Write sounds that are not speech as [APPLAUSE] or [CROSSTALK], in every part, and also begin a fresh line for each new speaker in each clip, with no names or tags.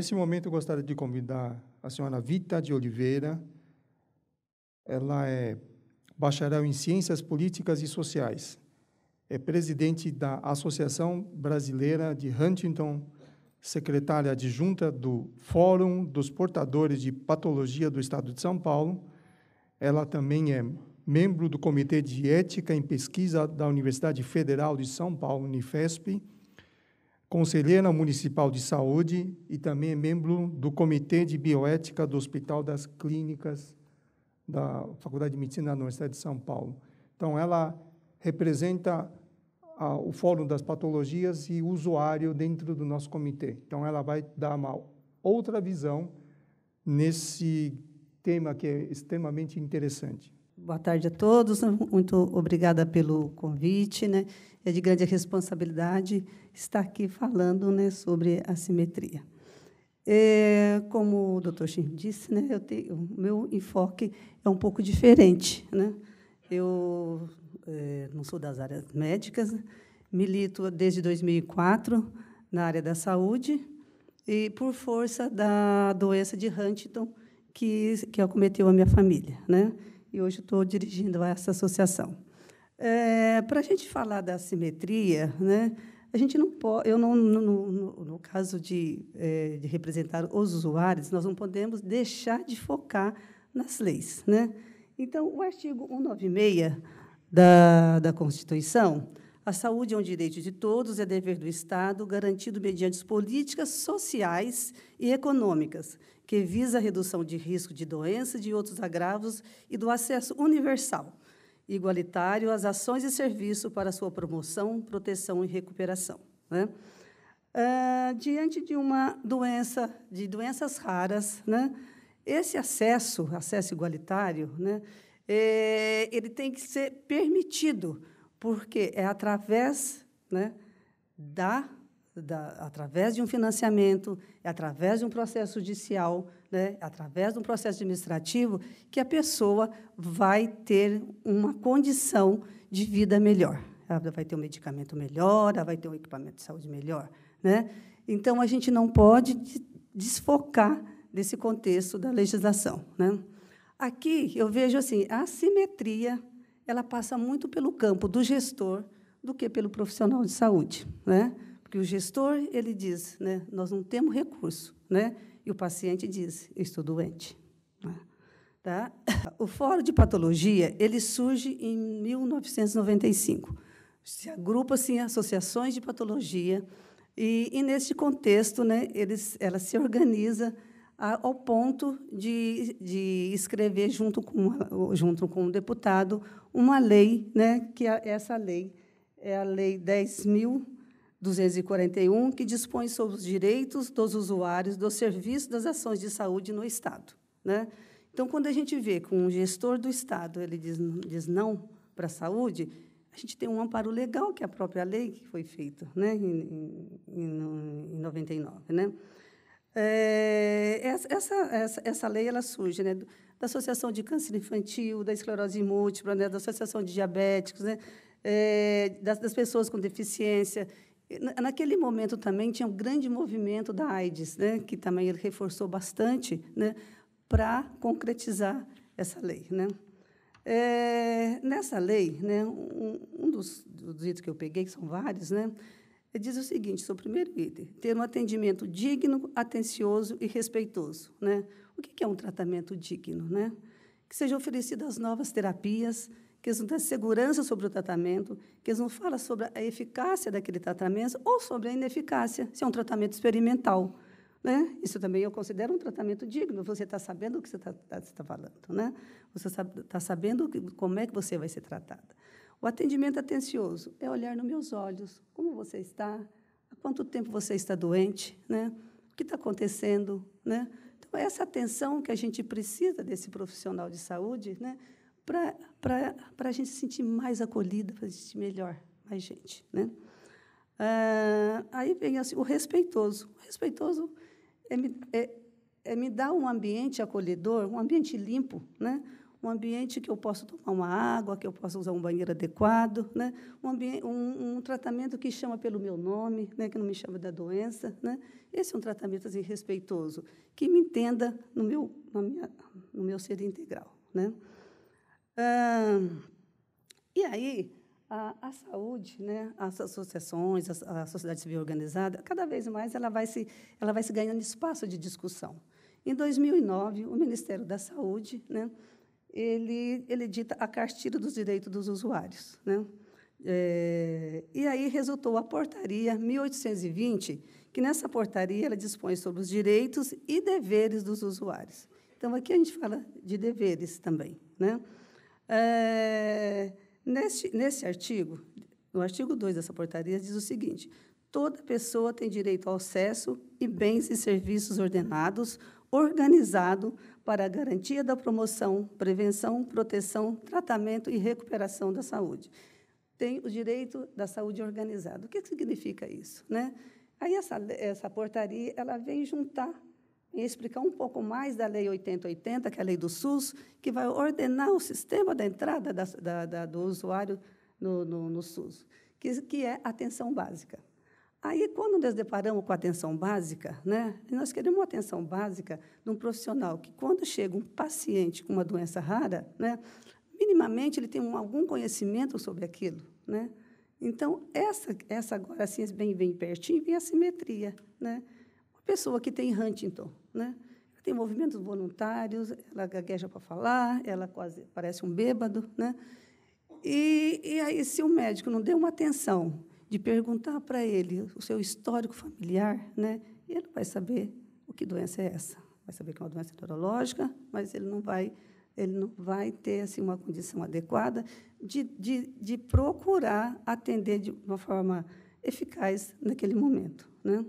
nesse momento, eu gostaria de convidar a senhora Vita de Oliveira. Ela é bacharel em Ciências Políticas e Sociais. É presidente da Associação Brasileira de Huntington, secretária adjunta do Fórum dos Portadores de Patologia do Estado de São Paulo. Ela também é membro do Comitê de Ética em Pesquisa da Universidade Federal de São Paulo, Unifesp conselheira municipal de saúde e também é membro do Comitê de Bioética do Hospital das Clínicas da Faculdade de Medicina da Universidade de São Paulo. Então, ela representa a, o Fórum das Patologias e usuário dentro do nosso comitê. Então, ela vai dar uma outra visão nesse tema que é extremamente interessante. Boa tarde a todos. Muito obrigada pelo convite. Né? É de grande responsabilidade estar aqui falando né, sobre assimetria. É, como o doutor Shin disse, né, eu tenho, o meu enfoque é um pouco diferente. Né? Eu é, não sou das áreas médicas, milito desde 2004 na área da saúde e por força da doença de Huntington que, que acometeu a minha família. Né? e hoje estou dirigindo essa associação. É, Para a gente falar da simetria, né, a gente não pode, eu não, no, no, no caso de, é, de, representar os usuários, nós não podemos deixar de focar nas leis. Né? Então, o artigo 196 da, da Constituição a saúde é um direito de todos e é dever do Estado, garantido mediante políticas sociais e econômicas, que visa a redução de risco de doença, de outros agravos e do acesso universal, igualitário às ações e serviços para sua promoção, proteção e recuperação. Né? Uh, diante de uma doença, de doenças raras, né? esse acesso, acesso igualitário, né? É, ele tem que ser permitido, porque é através né, da, da, através de um financiamento, é através de um processo judicial, né, é através de um processo administrativo, que a pessoa vai ter uma condição de vida melhor. Ela vai ter um medicamento melhor, ela vai ter um equipamento de saúde melhor. Né? Então, a gente não pode desfocar desse contexto da legislação. Né? Aqui eu vejo assim a simetria ela passa muito pelo campo do gestor do que pelo profissional de saúde, né? Porque o gestor ele diz, né, nós não temos recurso, né? E o paciente diz, estou doente. Né? Tá? [LAUGHS] O Fórum de Patologia ele surge em 1995. Se agrupa-se em associações de patologia e, e nesse contexto, né, eles, ela se organiza ao ponto de, de escrever, junto com, junto com o deputado, uma lei, né, que é essa lei é a Lei 10.241, que dispõe sobre os direitos dos usuários do serviço das ações de saúde no Estado. Né? Então, quando a gente vê que um gestor do Estado ele diz, diz não para a saúde, a gente tem um amparo legal, que é a própria lei que foi feita né? em, em, em 99. Né? É, essa, essa, essa lei ela surge né, da Associação de Câncer Infantil, da esclerose múltipla, né, da Associação de Diabéticos, né, é, das, das, pessoas com deficiência. Naquele momento também tinha um grande movimento da AIDS, né, que também ele reforçou bastante né, para concretizar essa lei. Né. É, nessa lei, né, um, um dos, dos itens que eu peguei, que são vários, né, ele diz o seguinte, seu primeiro item, ter um atendimento digno, atencioso e respeitoso. Né? O que é um tratamento digno? Né? Que sejam oferecidas novas terapias, que eles não têm segurança sobre o tratamento, que eles não falam sobre a eficácia daquele tratamento ou sobre a ineficácia, se é um tratamento experimental. Né? Isso também eu considero um tratamento digno. Você está sabendo o que você está tá, tá, tá falando, né? Você está sabendo como é que você vai ser tratada. O atendimento atencioso é olhar nos meus olhos. Como você está? Há quanto tempo você está doente? Né? O que está acontecendo? Né? Então, é essa atenção que a gente precisa desse profissional de saúde né? para a gente se sentir mais acolhida, para a gente sentir melhor, mais gente. Né? Ah, aí vem assim, o respeitoso. O respeitoso é, é, é me dar um ambiente acolhedor, um ambiente limpo, né? um ambiente que eu possa tomar uma água, que eu possa usar um banheiro adequado, né? um, ambiente, um, um, tratamento que chama pelo meu nome, né? que não me chama da doença. Né? Esse é um tratamento assim, respeitoso, que me entenda no meu, minha, no meu ser integral. Né? Ah, e aí, a, a, saúde, né, as associações, a, a, sociedade civil organizada, cada vez mais ela vai se, ela vai se ganhando espaço de discussão. Em 2009, o Ministério da Saúde né, ele, ele dita a cartilha dos direitos dos usuários. Né? É, e aí resultou a portaria 1820, que nessa portaria ela dispõe sobre os direitos e deveres dos usuários. Então, aqui a gente fala de deveres também. Né? É, neste, nesse artigo, no artigo 2 dessa portaria, diz o seguinte: toda pessoa tem direito ao acesso e bens e serviços ordenados organizado para a garantia da promoção, prevenção, proteção, tratamento e recuperação da saúde. Tem o direito da saúde organizada. O que significa isso? Né? Aí essa, essa portaria ela vem juntar e explicar um pouco mais da Lei 8080, que é a Lei do SUS, que vai ordenar o sistema da entrada da, da, da, do usuário no, no, no SUS, que, que é atenção básica. Aí, quando nos deparamos com a atenção básica, né, nós queremos uma atenção básica de um profissional que, quando chega um paciente com uma doença rara, né, minimamente ele tem um, algum conhecimento sobre aquilo. Né? Então, essa, essa agora, assim, bem, bem pertinho, vem a simetria. Né? Uma pessoa que tem Huntington, né, tem movimentos voluntários, ela gagueja para falar, ela quase parece um bêbado. Né? E, e aí, se o médico não deu uma atenção de perguntar para ele o seu histórico familiar, né? Ele vai saber o que doença é essa. Vai saber que é uma doença neurológica, mas ele não vai ele não vai ter assim uma condição adequada de, de, de procurar atender de uma forma eficaz naquele momento, né?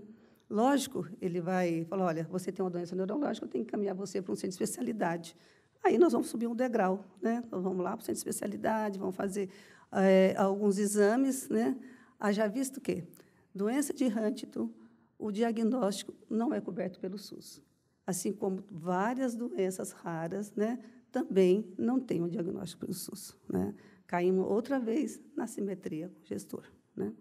Lógico, ele vai falar, olha, você tem uma doença neurológica, eu tenho que encaminhar você para um centro de especialidade. Aí nós vamos subir um degrau, né? Nós vamos lá para o centro de especialidade, vamos fazer é, alguns exames, né? Haja visto que doença de Huntington, o diagnóstico não é coberto pelo SUS. Assim como várias doenças raras, né, também não tem o um diagnóstico pelo SUS. Né? Caímos outra vez na simetria com o gestor. Né?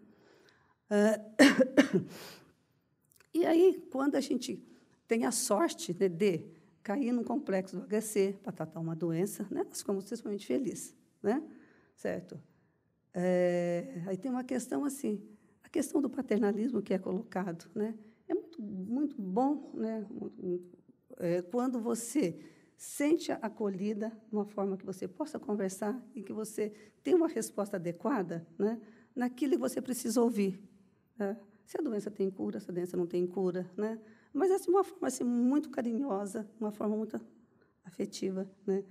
Uh, [COUGHS] e aí, quando a gente tem a sorte né, de cair num complexo do HC para tratar uma doença, né, nós ficamos extremamente felizes. Né? Certo? É, aí tem uma questão assim, a questão do paternalismo que é colocado, né? É muito, muito bom, né? Muito, muito, é, quando você sente a acolhida de uma forma que você possa conversar e que você tenha uma resposta adequada, né? Naquilo que você precisa ouvir. Né? Se a doença tem cura, se a doença não tem cura, né? Mas é assim, uma forma assim, muito carinhosa, uma forma muito afetiva, né?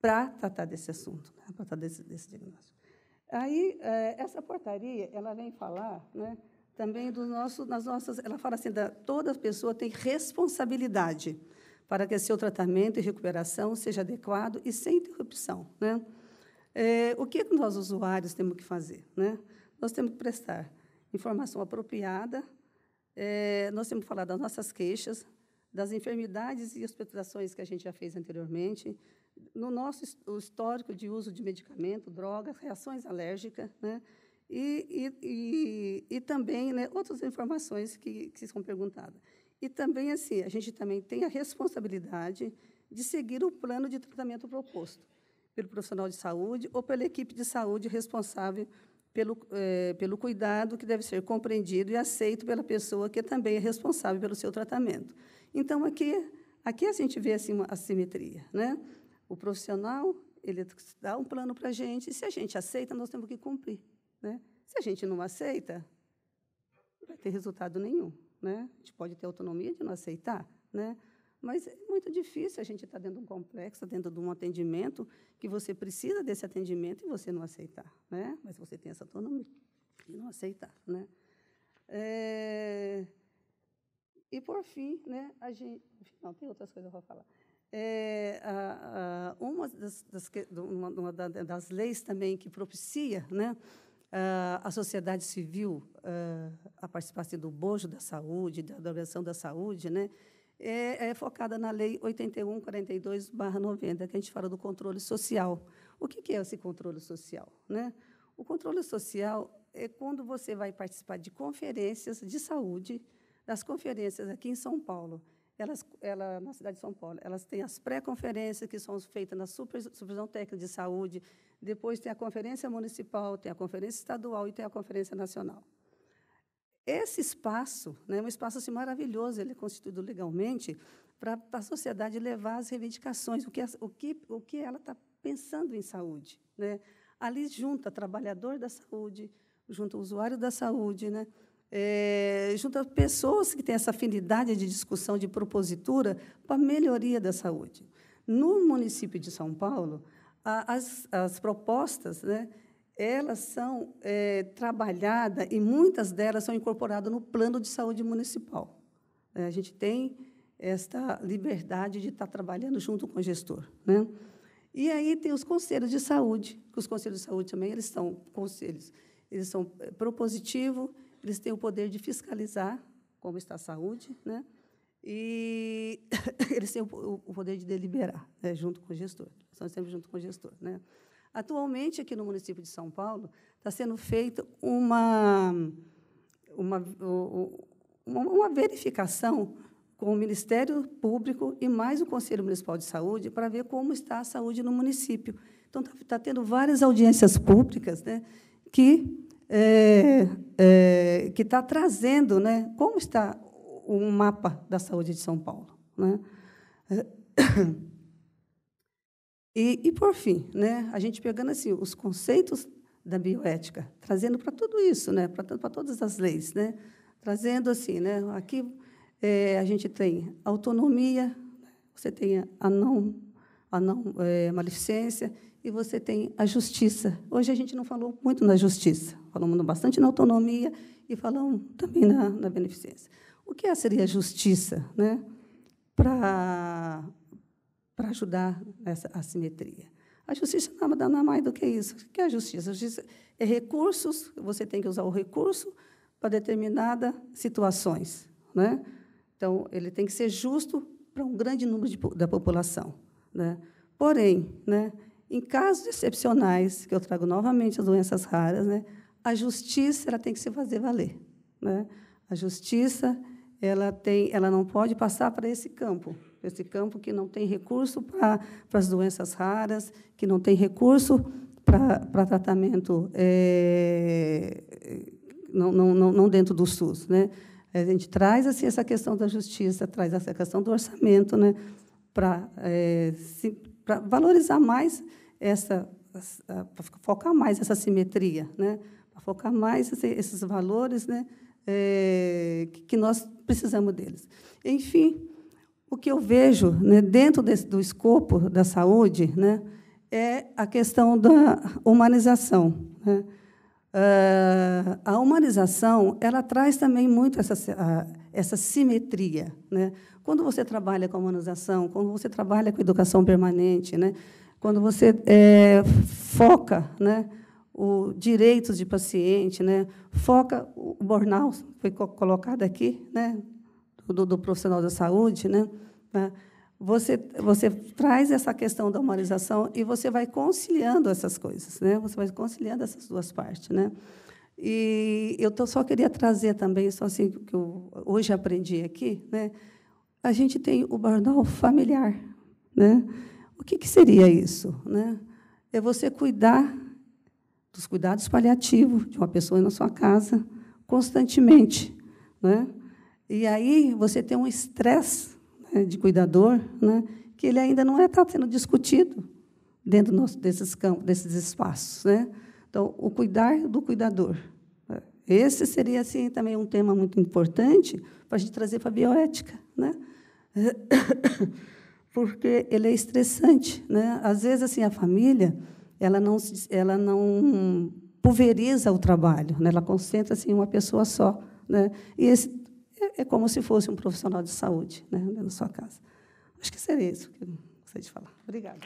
Para tratar desse assunto, né? para tratar desse, desse diagnóstico. Aí, eh, essa portaria, ela vem falar né, também do nosso, nas nossas... Ela fala assim, da, toda pessoa tem responsabilidade para que seu tratamento e recuperação seja adequado e sem interrupção. Né? É, o que nós, usuários, temos que fazer? Né? Nós temos que prestar informação apropriada, é, nós temos que falar das nossas queixas, das enfermidades e hospitalizações que a gente já fez anteriormente, no nosso histórico de uso de medicamento, drogas, reações alérgicas, né? E, e, e, e também né, outras informações que, que são perguntadas. E também, assim, a gente também tem a responsabilidade de seguir o plano de tratamento proposto pelo profissional de saúde ou pela equipe de saúde responsável pelo, é, pelo cuidado que deve ser compreendido e aceito pela pessoa que também é responsável pelo seu tratamento. Então, aqui, aqui a gente vê assim, uma assimetria. Né? O profissional, ele dá um plano para a gente, e se a gente aceita, nós temos que cumprir. Né? Se a gente não aceita, não vai ter resultado nenhum. Né? A gente pode ter autonomia de não aceitar, né? mas é muito difícil a gente estar tá dentro de um complexo, dentro de um atendimento, que você precisa desse atendimento e você não aceitar. Né? Mas você tem essa autonomia de não aceitar. Né? É... E, por fim, né, a gente... Não, tem outras coisas para falar. É, a, a uma das, das, uma das leis também que propicia né, ah, a sociedade civil ah, a participação assim, do bojo da saúde, da organização da saúde, né, é, é, focada na Lei 8142-90, que a gente fala do controle social. O que, que é esse controle social? Né? O controle social é quando você vai participar de conferências de saúde, das conferências aqui em São Paulo elas, ela, na cidade de São Paulo, elas têm as pré-conferências que são feitas na Supervisão Técnica de Saúde, depois tem a Conferência Municipal, tem a Conferência Estadual e tem a Conferência Nacional. Esse espaço né, é um espaço assim, maravilhoso, ele é constituído legalmente para a sociedade levar as reivindicações, o que, o que, o que ela está pensando em saúde. Né? Ali junta trabalhador da saúde, junta usuário da saúde, né? é, junto a pessoas que têm essa afinidade de discussão, de propositura para a melhoria da saúde. No município de São Paulo, a, as, as propostas, né, elas são é, eh, trabalhadas e muitas delas são incorporadas no plano de saúde municipal. É, a gente tem esta liberdade de estar trabalhando junto com o gestor. Né? E aí tem os conselhos de saúde, que os conselhos de saúde também eles são conselhos, eles são propositivo eles têm o poder de fiscalizar como está a saúde, né? E [LAUGHS] eles têm o, poder de deliberar, né? junto com o gestor. São sempre junto com o gestor, né? Atualmente, aqui no município de São Paulo, está sendo feita uma, uma, uma verificação com o Ministério Público e mais o Conselho Municipal de Saúde para ver como está a saúde no município. Então, está tá tendo várias audiências públicas né, que é, é, que está trazendo né, como está o mapa da saúde de São Paulo. Né? [COUGHS] E, e, por fim, né, a gente pegando assim, os conceitos da bioética, trazendo para tudo isso, né, para todas as leis, né, trazendo assim, né, aqui é, a gente tem autonomia, você tem a não, a não é, maleficência e você tem a justiça. Hoje a gente não falou muito na justiça, falamos bastante na autonomia e falamos também na, na beneficência. O que é, seria a justiça né, para ajudar nessa assimetria? A justiça nada mais do que isso. O que é a justiça? A justiça é recursos, você tem que usar o recurso para determinadas situações. Né? Então, ele tem que ser justo para um grande número de, da população. Né? Porém, né, em casos excepcionais, que eu trago novamente as doenças raras, né, a justiça ela tem que se fazer valer. Né? A justiça ela, tem, ela não pode passar para esse campo, esse campo que não tem recurso para, para as doenças raras, que não tem recurso para, para tratamento é, não, não, não dentro do SUS. Né? A gente traz assim, essa questão da justiça, traz essa questão do orçamento né? para é, para valorizar mais essa, para focar mais essa simetria, né? para focar mais esses valores né? É, que nós precisamos deles. Enfim, o que eu vejo né, dentro desse, do escopo da saúde né, é a questão da humanização. Né? Uh, a humanização ela traz também muito essa essa simetria. Né? Quando você trabalha com a humanização, quando você trabalha com educação permanente, né? quando você é, foca né, os direitos de paciente, né? foca o burnout, foi colocado aqui, né? do, do profissional da saúde, né? né? você, você traz essa questão da humanização e você vai conciliando essas coisas, né? Você vai conciliando essas duas partes, né? E eu tô, só queria trazer também, só assim, que eu hoje aprendi aqui, né? a gente tem o burnout familiar. Né? O que, que seria isso? Né? É você cuidar dos cuidados paliativos de uma pessoa na sua casa constantemente. Né? E aí você tem um estresse né, de cuidador né, que ele ainda não está é, sendo discutido dentro nosso, desses campos, desses espaços. Né? Então, o cuidar do cuidador. Esse seria, assim, também um tema muito importante para a gente trazer para a bioética, né? [COUGHS] Porque ele é estressante, né? Às vezes, assim, a família, ela não, ela não pulveriza o trabalho, né? Ela concentra-se em assim, uma pessoa só, né? E esse é, é, como se fosse um profissional de saúde, né? Na sua casa. Acho que seria isso que eu gostaria de falar. Obrigada.